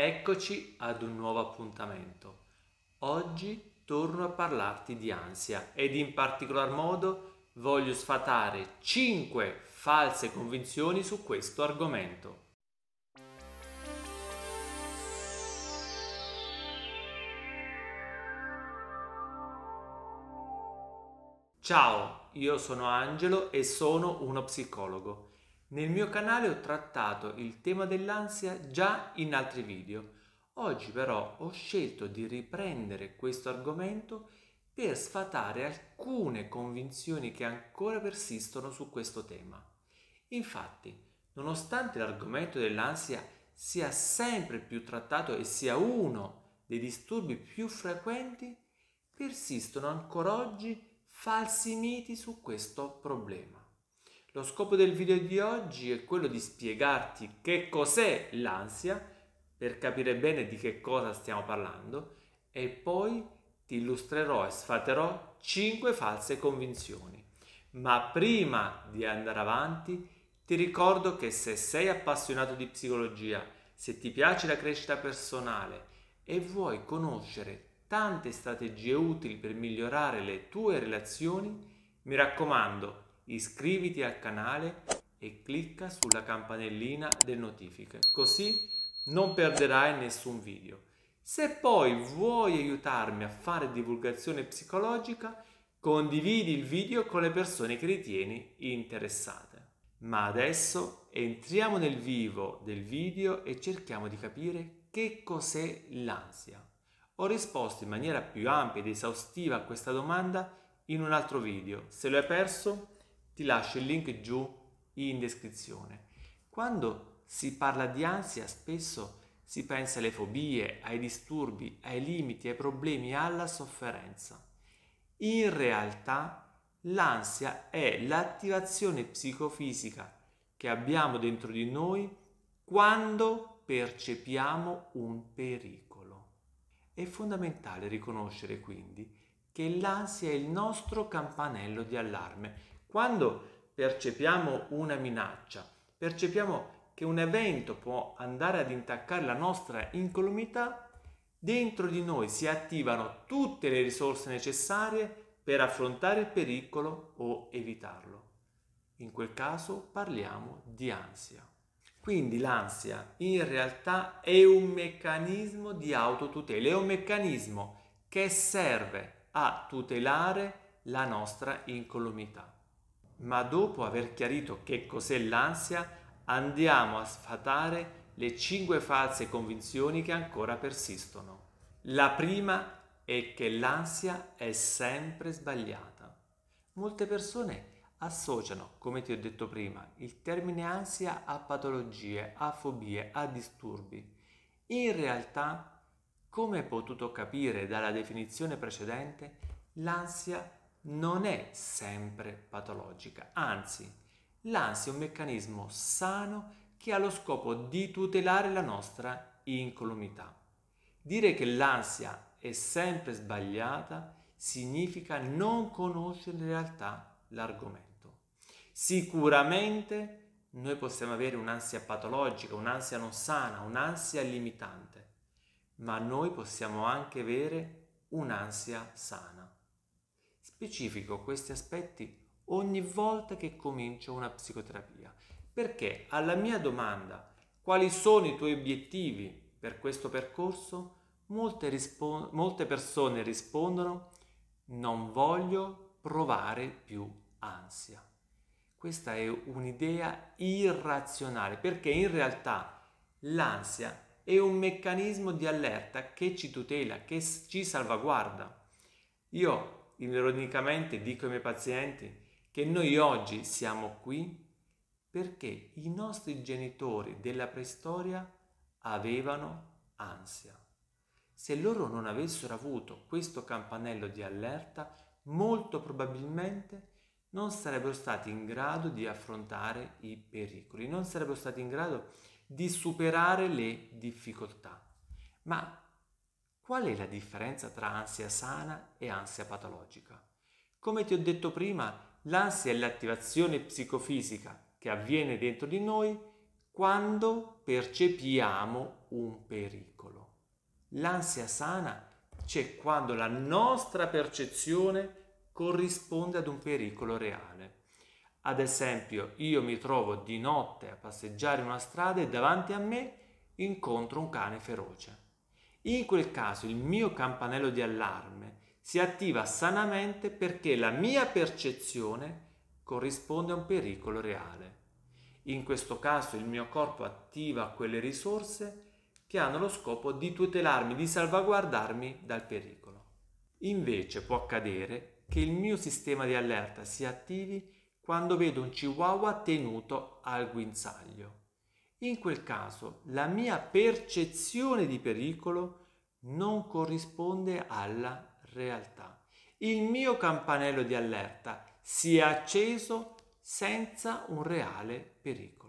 Eccoci ad un nuovo appuntamento. Oggi torno a parlarti di ansia ed in particolar modo voglio sfatare 5 false convinzioni su questo argomento. Ciao, io sono Angelo e sono uno psicologo. Nel mio canale ho trattato il tema dell'ansia già in altri video. Oggi però ho scelto di riprendere questo argomento per sfatare alcune convinzioni che ancora persistono su questo tema. Infatti, nonostante l'argomento dell'ansia sia sempre più trattato e sia uno dei disturbi più frequenti, persistono ancora oggi falsi miti su questo problema. Lo scopo del video di oggi è quello di spiegarti che cos'è l'ansia per capire bene di che cosa stiamo parlando e poi ti illustrerò e sfaterò 5 false convinzioni. Ma prima di andare avanti ti ricordo che se sei appassionato di psicologia, se ti piace la crescita personale e vuoi conoscere tante strategie utili per migliorare le tue relazioni, mi raccomando Iscriviti al canale e clicca sulla campanellina delle notifiche, così non perderai nessun video. Se poi vuoi aiutarmi a fare divulgazione psicologica, condividi il video con le persone che ritieni interessate. Ma adesso entriamo nel vivo del video e cerchiamo di capire che cos'è l'ansia. Ho risposto in maniera più ampia ed esaustiva a questa domanda in un altro video. Se lo hai perso, ti lascio il link giù in descrizione. Quando si parla di ansia spesso si pensa alle fobie, ai disturbi, ai limiti, ai problemi, alla sofferenza. In realtà l'ansia è l'attivazione psicofisica che abbiamo dentro di noi quando percepiamo un pericolo. È fondamentale riconoscere quindi che l'ansia è il nostro campanello di allarme quando percepiamo una minaccia, percepiamo che un evento può andare ad intaccare la nostra incolumità, dentro di noi si attivano tutte le risorse necessarie per affrontare il pericolo o evitarlo. In quel caso parliamo di ansia. Quindi l'ansia in realtà è un meccanismo di autotutela, è un meccanismo che serve a tutelare la nostra incolumità ma dopo aver chiarito che cos'è l'ansia, andiamo a sfatare le cinque false convinzioni che ancora persistono. La prima è che l'ansia è sempre sbagliata. Molte persone associano, come ti ho detto prima, il termine ansia a patologie, a fobie, a disturbi. In realtà, come potuto capire dalla definizione precedente, l'ansia è non è sempre patologica, anzi l'ansia è un meccanismo sano che ha lo scopo di tutelare la nostra incolumità. Dire che l'ansia è sempre sbagliata significa non conoscere in realtà l'argomento. Sicuramente noi possiamo avere un'ansia patologica, un'ansia non sana, un'ansia limitante, ma noi possiamo anche avere un'ansia sana. Specifico questi aspetti ogni volta che comincio una psicoterapia, perché alla mia domanda quali sono i tuoi obiettivi per questo percorso, molte, rispo- molte persone rispondono non voglio provare più ansia. Questa è un'idea irrazionale perché in realtà l'ansia è un meccanismo di allerta che ci tutela, che ci salvaguarda. Io ironicamente dico ai miei pazienti che noi oggi siamo qui perché i nostri genitori della preistoria avevano ansia. Se loro non avessero avuto questo campanello di allerta, molto probabilmente non sarebbero stati in grado di affrontare i pericoli, non sarebbero stati in grado di superare le difficoltà. Ma Qual è la differenza tra ansia sana e ansia patologica? Come ti ho detto prima, l'ansia è l'attivazione psicofisica che avviene dentro di noi quando percepiamo un pericolo. L'ansia sana c'è quando la nostra percezione corrisponde ad un pericolo reale. Ad esempio, io mi trovo di notte a passeggiare in una strada e davanti a me incontro un cane feroce in quel caso il mio campanello di allarme si attiva sanamente perché la mia percezione corrisponde a un pericolo reale. In questo caso il mio corpo attiva quelle risorse che hanno lo scopo di tutelarmi, di salvaguardarmi dal pericolo. Invece può accadere che il mio sistema di allerta si attivi quando vedo un chihuahua tenuto al guinzaglio in quel caso la mia percezione di pericolo non corrisponde alla realtà. Il mio campanello di allerta si è acceso senza un reale pericolo.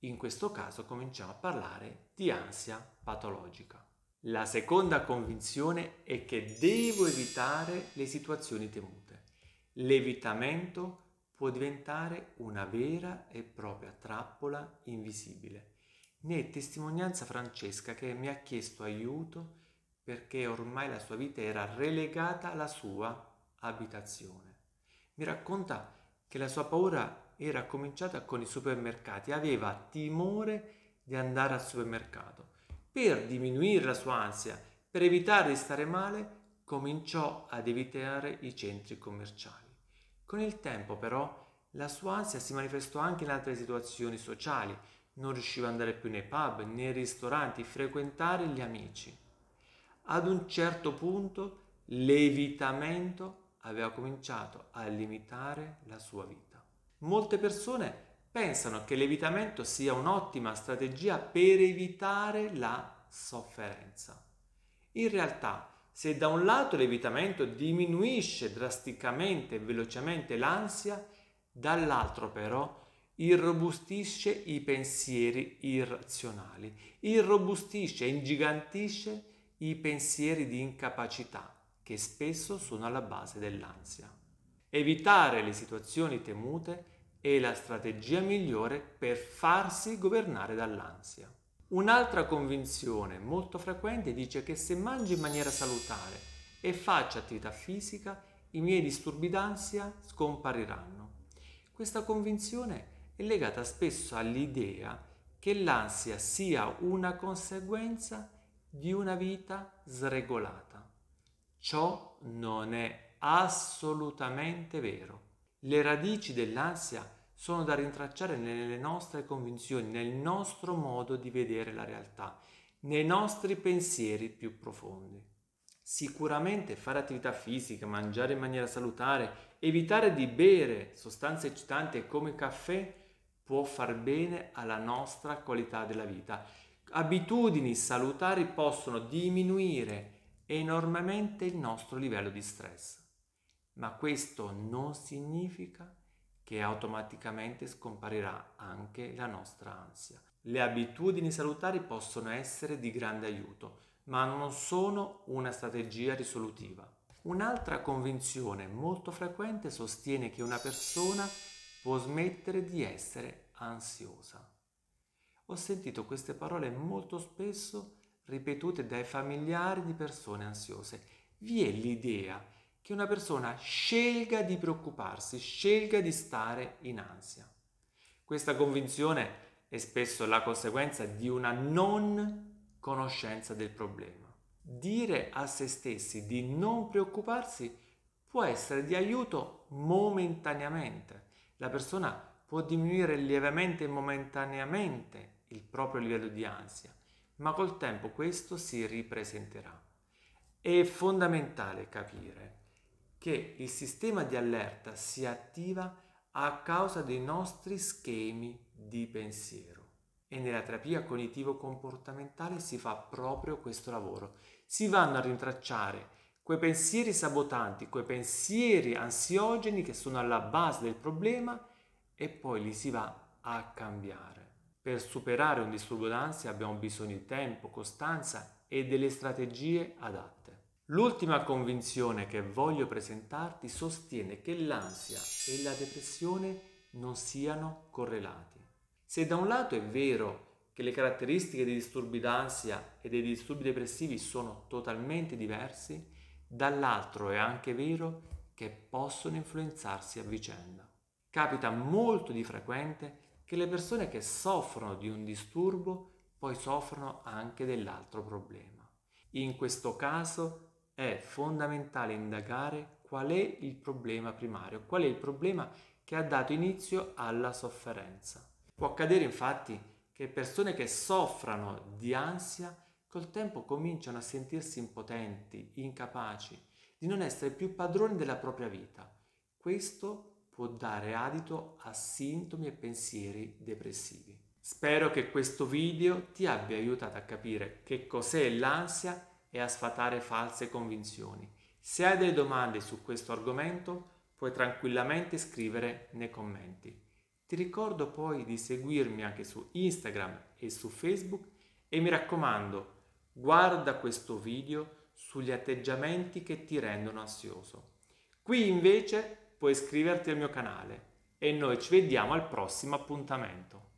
In questo caso cominciamo a parlare di ansia patologica. La seconda convinzione è che devo evitare le situazioni temute. L'evitamento può diventare una vera e propria trappola invisibile. Ne è testimonianza Francesca che mi ha chiesto aiuto perché ormai la sua vita era relegata alla sua abitazione. Mi racconta che la sua paura era cominciata con i supermercati, aveva timore di andare al supermercato. Per diminuire la sua ansia, per evitare di stare male, cominciò ad evitare i centri commerciali. Con il tempo però la sua ansia si manifestò anche in altre situazioni sociali, non riusciva ad andare più nei pub, nei ristoranti, frequentare gli amici. Ad un certo punto l'evitamento aveva cominciato a limitare la sua vita. Molte persone pensano che l'evitamento sia un'ottima strategia per evitare la sofferenza. In realtà se da un lato l'evitamento diminuisce drasticamente e velocemente l'ansia, dall'altro però irrobustisce i pensieri irrazionali, irrobustisce, e ingigantisce i pensieri di incapacità che spesso sono alla base dell'ansia. Evitare le situazioni temute è la strategia migliore per farsi governare dall'ansia. Un'altra convinzione molto frequente dice che se mangio in maniera salutare e faccio attività fisica, i miei disturbi d'ansia scompariranno. Questa convinzione è legata spesso all'idea che l'ansia sia una conseguenza di una vita sregolata. Ciò non è assolutamente vero. Le radici dell'ansia sono da rintracciare nelle nostre convinzioni, nel nostro modo di vedere la realtà, nei nostri pensieri più profondi. Sicuramente fare attività fisica, mangiare in maniera salutare, evitare di bere sostanze eccitanti come caffè può far bene alla nostra qualità della vita. Abitudini salutari possono diminuire enormemente il nostro livello di stress, ma questo non significa che automaticamente scomparirà anche la nostra ansia. Le abitudini salutari possono essere di grande aiuto, ma non sono una strategia risolutiva. Un'altra convinzione molto frequente sostiene che una persona può smettere di essere ansiosa. Ho sentito queste parole molto spesso ripetute dai familiari di persone ansiose. Vi è l'idea che una persona scelga di preoccuparsi, scelga di stare in ansia. Questa convinzione è spesso la conseguenza di una non conoscenza del problema. Dire a se stessi di non preoccuparsi può essere di aiuto momentaneamente. La persona può diminuire lievemente e momentaneamente il proprio livello di ansia, ma col tempo questo si ripresenterà. È fondamentale capire che il sistema di allerta si attiva a causa dei nostri schemi di pensiero. E nella terapia cognitivo-comportamentale si fa proprio questo lavoro. Si vanno a rintracciare quei pensieri sabotanti, quei pensieri ansiogeni che sono alla base del problema e poi li si va a cambiare. Per superare un disturbo d'ansia abbiamo bisogno di tempo, costanza e delle strategie adatte. L'ultima convinzione che voglio presentarti sostiene che l'ansia e la depressione non siano correlati. Se da un lato è vero che le caratteristiche dei disturbi d'ansia e dei disturbi depressivi sono totalmente diversi, dall'altro è anche vero che possono influenzarsi a vicenda. Capita molto di frequente che le persone che soffrono di un disturbo poi soffrono anche dell'altro problema. In questo caso è fondamentale indagare qual è il problema primario, qual è il problema che ha dato inizio alla sofferenza. Può accadere infatti che persone che soffrano di ansia col tempo cominciano a sentirsi impotenti, incapaci, di non essere più padroni della propria vita. Questo può dare adito a sintomi e pensieri depressivi. Spero che questo video ti abbia aiutato a capire che cos'è l'ansia e a sfatare false convinzioni. Se hai delle domande su questo argomento, puoi tranquillamente scrivere nei commenti. Ti ricordo poi di seguirmi anche su Instagram e su Facebook e mi raccomando, guarda questo video sugli atteggiamenti che ti rendono ansioso. Qui invece puoi iscriverti al mio canale e noi ci vediamo al prossimo appuntamento.